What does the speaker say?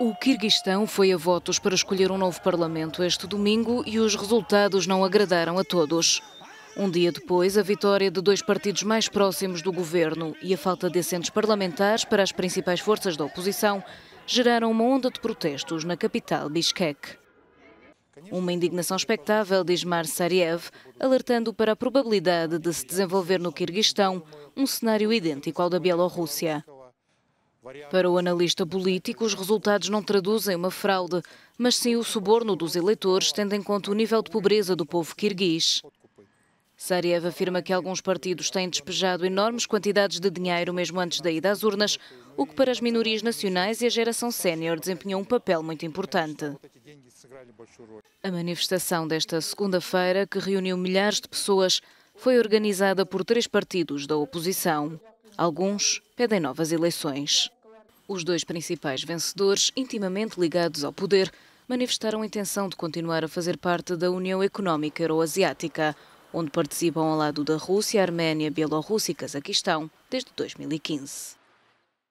O Quirguistão foi a votos para escolher um novo parlamento este domingo e os resultados não agradaram a todos. Um dia depois, a vitória de dois partidos mais próximos do governo e a falta de assentos parlamentares para as principais forças da oposição geraram uma onda de protestos na capital Bishkek. Uma indignação espectável diz Mar Sariev, alertando para a probabilidade de se desenvolver no Quirguistão um cenário idêntico ao da Bielorrússia. Para o analista político, os resultados não traduzem uma fraude, mas sim o suborno dos eleitores, tendo em conta o nível de pobreza do povo kirguis. Sariev afirma que alguns partidos têm despejado enormes quantidades de dinheiro mesmo antes da ida às urnas, o que para as minorias nacionais e a geração sénior desempenhou um papel muito importante. A manifestação desta segunda-feira, que reuniu milhares de pessoas, foi organizada por três partidos da oposição. Alguns pedem novas eleições. Os dois principais vencedores, intimamente ligados ao poder, manifestaram a intenção de continuar a fazer parte da União Económica Euroasiática, onde participam ao lado da Rússia, Arménia, Bielorrússia e Cazaquistão desde 2015.